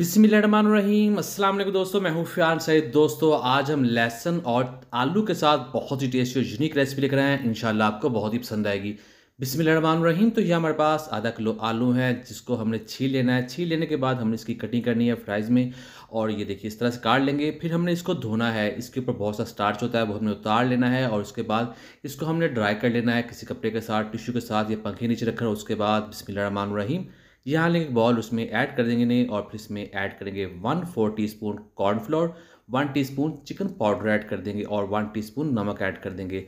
बिस्मिल्लाहमान अस्सलाम वालेकुम दोस्तों मैं हूँ फ़ियान सईद दोस्तों आज हम लहसन और आलू के साथ बहुत ही टेस्टी और यूनिक रेसिपी लिख रहे हैं इनशाला आपको बहुत ही पसंद आएगी रहीम तो यह हमारे पास आधा किलो आलू है जिसको हमने छील लेना है छील लेने के बाद हमने इसकी कटिंग करनी है फ्राइज़ में और ये देखिए इस तरह से काट लेंगे फिर हमने इसको धोना है इसके ऊपर बहुत सा स्टार्च होता है वो हमने उतार लेना है और उसके बाद इसको हमने ड्राई कर लेना है किसी कपड़े के साथ टिश्यू के साथ या पंखे नीचे रखकर उसके बाद बिसमिल्लामान रहीम यहाँ लेंगे बॉल उसमें ऐड कर देंगे नहीं और फिर इसमें ऐड करेंगे one fourth teaspoon cornflour one teaspoon chicken powder add कर देंगे और वन टीस्पून नमक ऐड कर देंगे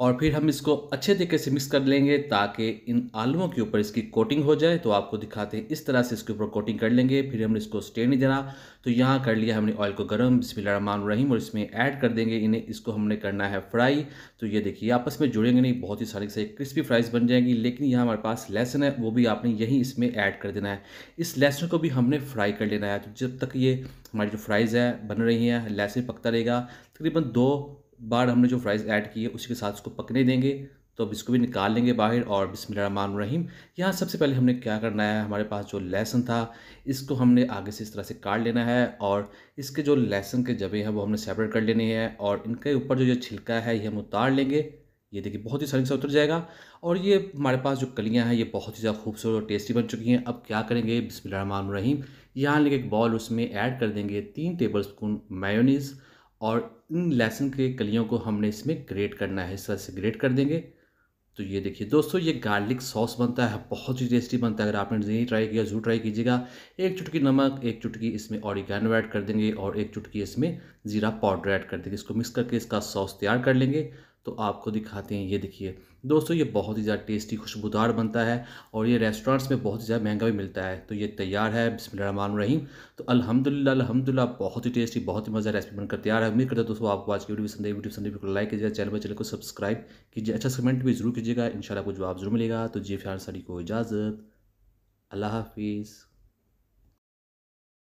और फिर हम इसको अच्छे तरीके से मिक्स कर लेंगे ताकि इन आलुओं के ऊपर इसकी कोटिंग हो जाए तो आपको दिखाते हैं इस तरह से इसके ऊपर कोटिंग कर लेंगे फिर हमने इसको स्टे नहीं देना तो यहाँ कर लिया हमने ऑयल को गर्म बिस्मिल्लाहमान रहीम और इसमें ऐड कर देंगे इन्हें इसको हमने करना है फ्राई तो ये देखिए आपस में जुड़ेंगे नहीं बहुत ही सारी से क्रिस्पी फ्राइज़ बन जाएंगी लेकिन यहाँ हमारे पास लहसुन है वो भी आपने यहीं इसमें ऐड कर देना है इस लहसुन को भी हमने फ्राई कर लेना है तो जब तक ये हमारी जो फ्राइज़ है बन रही हैं लहसुन पकता रहेगा तकरीबन दो बार हमने जो फ्राइज़ ऐड किए उसी के साथ उसको पकने देंगे तो अब इसको भी निकाल लेंगे बाहर और बिसमान रहीम यहाँ सबसे पहले हमने क्या करना है हमारे पास जो लहसन था इसको हमने आगे से इस तरह से काट लेना है और इसके जो लहसन के जबे हैं वो हमने सेपरेट कर लेने हैं और इनके ऊपर जो ये छिलका है ये हम उतार लेंगे ये देखिए बहुत ही सारी से उतर जाएगा और ये हमारे पास जो कलियाँ हैं ये बहुत ही ज़्यादा खूबसूरत और टेस्टी बन चुकी हैं अब क्या करेंगे बिसमान रहीम यहाँ लेके एक बॉल उसमें ऐड कर देंगे तीन टेबल स्पून मेयोनीज़ और इन लहसुन के कलियों को हमने इसमें ग्रेट करना है इस तरह से ग्रेट कर देंगे तो ये देखिए दोस्तों ये गार्लिक सॉस बनता है बहुत ही टेस्टी बनता है अगर आपने नहीं ट्राई किया जरूर ट्राई कीजिएगा एक चुटकी नमक एक चुटकी इसमें ऑरिगेनो ऐड कर देंगे और एक चुटकी इसमें ज़ीरा पाउडर ऐड कर देंगे इसको मिक्स करके इसका सॉस तैयार कर लेंगे तो आपको दिखाते हैं ये देखिए दोस्तों ये बहुत ही ज़्यादा टेस्टी खुशबूदार बनता है और ये रेस्टोरेंट्स में बहुत ही ज़्यादा महंगा भी मिलता है तो ये तैयार है बिस्मिल्लाहमान रहीम तो अल्हम्दुलिल्लाह अल्हम्दुलिल्लाह बहुत ही टेस्टी बहुत ही मज़ा रेसिपी बनकर तैयार है उम्मीद करता है दोस्तों आपको आज की वीडियो पसंद है वीडियो पसंद बिल्कुल लाइक कीजिएगा चैनल पर चैनल को सब्सक्राइब कीजिए अच्छा कमेंट भी जरूर कीजिएगा इन शाला जवाब जरूर मिलेगा तो जी फ्यार सारी को इजाज़त अल्लाह हाफिज़